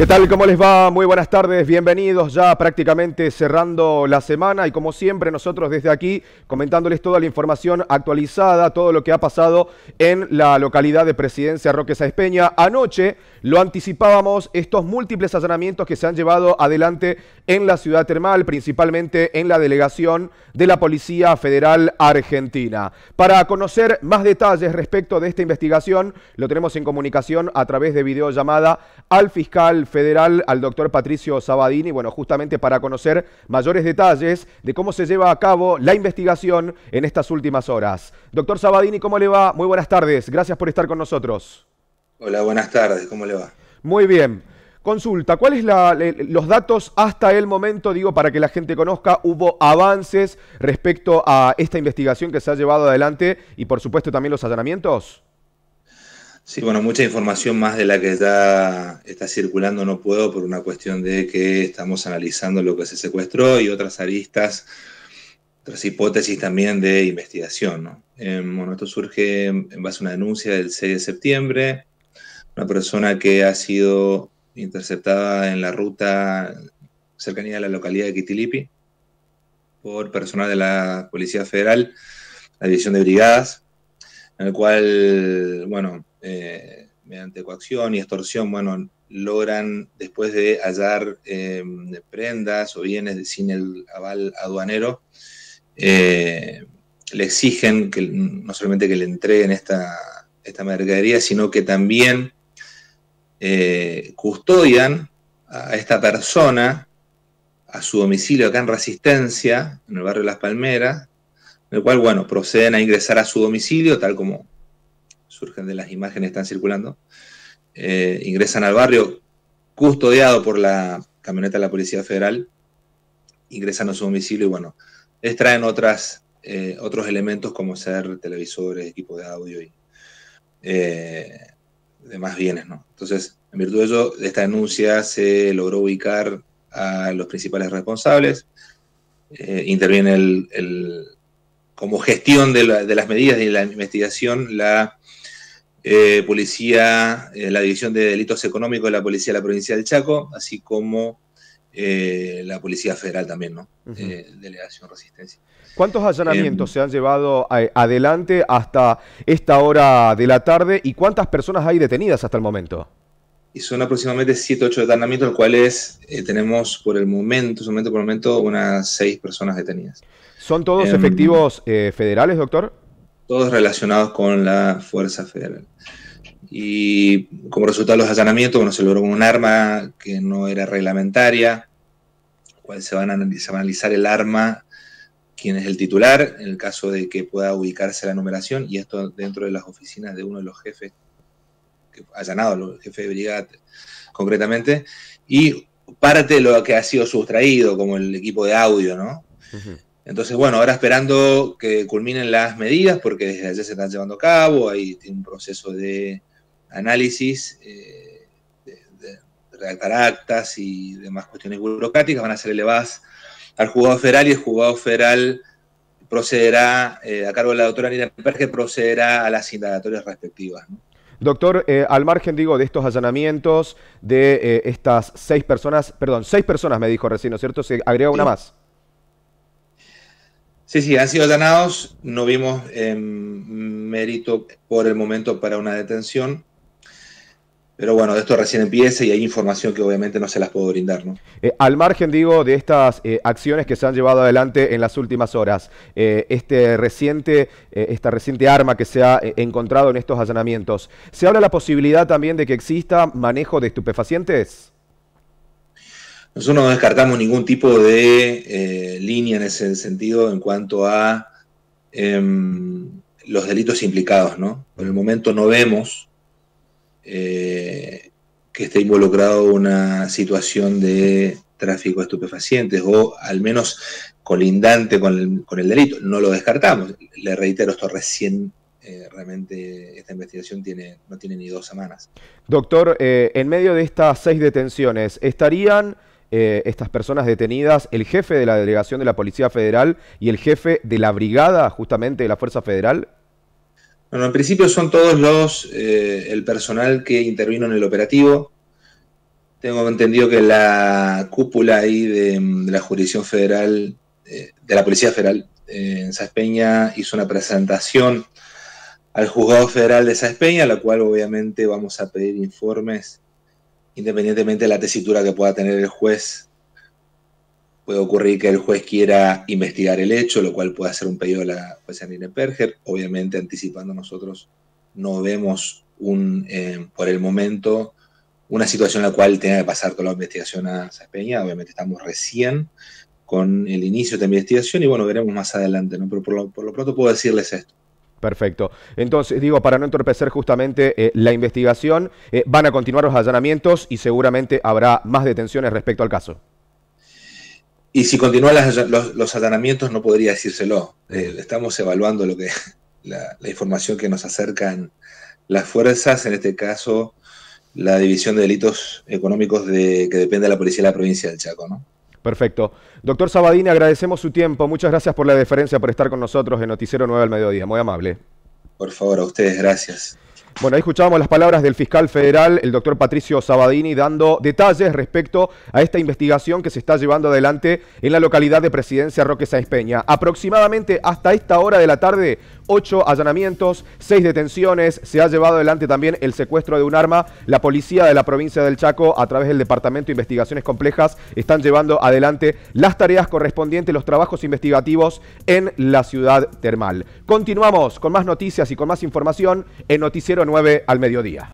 ¿Qué tal? ¿Cómo les va? Muy buenas tardes, bienvenidos ya prácticamente cerrando la semana y como siempre nosotros desde aquí comentándoles toda la información actualizada, todo lo que ha pasado en la localidad de Presidencia Roque Espeña. Peña. Anoche lo anticipábamos, estos múltiples allanamientos que se han llevado adelante en la ciudad termal, principalmente en la delegación de la Policía Federal Argentina. Para conocer más detalles respecto de esta investigación, lo tenemos en comunicación a través de videollamada al fiscal federal, al doctor Patricio Sabadini, bueno, justamente para conocer mayores detalles de cómo se lleva a cabo la investigación en estas últimas horas. Doctor Sabadini, ¿cómo le va? Muy buenas tardes, gracias por estar con nosotros. Hola, buenas tardes, ¿cómo le va? Muy bien. Consulta, ¿cuáles los datos hasta el momento, digo, para que la gente conozca, hubo avances respecto a esta investigación que se ha llevado adelante y por supuesto también los allanamientos? Sí, bueno, mucha información más de la que ya está circulando no puedo por una cuestión de que estamos analizando lo que se secuestró y otras aristas, otras hipótesis también de investigación. ¿no? Em, bueno, esto surge en base a una denuncia del 6 de septiembre, una persona que ha sido interceptada en la ruta cercanía a la localidad de Quitilipi por personal de la Policía Federal, la División de Brigadas, en el cual, bueno, eh, mediante coacción y extorsión, bueno, logran después de hallar eh, prendas o bienes sin el aval aduanero, eh, le exigen que no solamente que le entreguen esta, esta mercadería, sino que también eh, custodian a esta persona a su domicilio acá en Resistencia, en el barrio Las Palmeras, en el cual, bueno, proceden a ingresar a su domicilio, tal como surgen de las imágenes que están circulando. Eh, ingresan al barrio custodiado por la camioneta de la Policía Federal, ingresan a su domicilio y, bueno, extraen otras, eh, otros elementos como ser televisores, equipo de audio y de más bienes. ¿no? Entonces, en virtud de ello, de esta denuncia se logró ubicar a los principales responsables, eh, interviene el, como gestión de, las medidas y la investigación la eh, policía, eh, la División de Delitos Económicos de la Policía de la Provincia del Chaco, así como eh, la Policía Federal también, ¿no? Eh, delegación Resistencia. ¿Cuántos allanamientos em, se han llevado eh, adelante hasta esta hora de la tarde y cuántas personas hay detenidas hasta el momento? Y son aproximadamente 7, 8 allanamientos, los cuales tenemos por el momento, por el momento, unas 6 personas detenidas. ¿Son todos em, efectivos federales, doctor? todos relacionados con la Fuerza Federal. Y como resultado de los allanamientos, bueno, se logró un arma que no era reglamentaria, cual se, va a analizar el arma, quién es el titular, en el caso de que pueda ubicarse la numeración, y esto dentro de las oficinas de uno de los jefes que, allanado, el jefe de brigada concretamente, y parte de lo que ha sido sustraído, como el equipo de audio, ¿no? Entonces, bueno, ahora esperando que culminen las medidas, porque desde allá se están llevando a cabo, hay un proceso de análisis, eh, de, redactar actas y demás cuestiones burocráticas, van a ser elevadas al juzgado federal y el juzgado federal procederá, eh, a cargo de la doctora Nina Perge, procederá a las indagatorias respectivas. Doctor, eh, al margen, digo, de estos allanamientos de estas seis personas, perdón, seis personas me dijo recién, ¿no es cierto? Se agrega una más. Sí, sí, han sido allanados. No vimos eh, mérito por el momento para una detención. Pero bueno, esto recién empieza y hay información que obviamente no se las puedo brindar. ¿no? Eh, al margen, digo, de estas eh, acciones que se han llevado adelante en las últimas horas, este reciente, esta reciente arma que se ha encontrado en estos allanamientos, ¿se habla la posibilidad también de que exista manejo de estupefacientes? Nosotros no descartamos ningún tipo de eh, línea en ese sentido en cuanto a em, los delitos implicados, ¿no? Por el momento no vemos eh, que esté involucrado una situación de tráfico de estupefacientes o al menos colindante con el, delito. No lo descartamos. Le reitero, esto recién eh, realmente esta investigación tiene, no tiene ni dos semanas. Doctor, en medio de estas seis detenciones, ¿estarían eh, estas personas detenidas, el jefe de la delegación de la Policía Federal y el jefe de la brigada justamente de la Fuerza Federal? Bueno, en principio son todos los, eh, el personal que intervino en el operativo. Tengo entendido que la cúpula ahí de, la jurisdicción federal, eh, de la Policía Federal en Saspeña hizo una presentación al juzgado federal de a la cual obviamente vamos a pedir informes independientemente de la tesitura que pueda tener el juez, puede ocurrir que el juez quiera investigar el hecho, lo cual puede hacer un pedido a la jueza Nine Perger. Obviamente, anticipando nosotros, no vemos un, eh, por el momento una situación en la cual tenga que pasar toda la investigación a Saspeña. Obviamente estamos recién con el inicio de la investigación y bueno, veremos más adelante, ¿no? Pero por lo, por lo pronto puedo decirles esto. Perfecto. Entonces, digo, para no entorpecer justamente eh, la investigación, eh, van a continuar los allanamientos y seguramente habrá más detenciones respecto al caso. Y si continúan los, allanamientos, no podría decírselo. Eh, estamos evaluando lo que la, la, información que nos acercan las fuerzas, en este caso la División de Delitos Económicos de, que depende de la Policía de la Provincia del Chaco, ¿no? Perfecto. Doctor Sabadini, agradecemos su tiempo. Muchas gracias por la deferencia, por estar con nosotros en Noticiero 9 al Mediodía. Muy amable. Por favor, a ustedes, gracias. Bueno, ahí escuchábamos las palabras del fiscal federal, el doctor Patricio Sabadini, dando detalles respecto a esta investigación que se está llevando adelante en la localidad de Presidencia Roque Sáenz Peña. Aproximadamente hasta esta hora de la tarde, ocho allanamientos, seis detenciones, se ha llevado adelante también el secuestro de un arma. La policía de la provincia del Chaco, a través del Departamento de Investigaciones Complejas, están llevando adelante las tareas correspondientes, los trabajos investigativos en la ciudad termal. Continuamos con más noticias y con más información en Noticiero 9 al mediodía.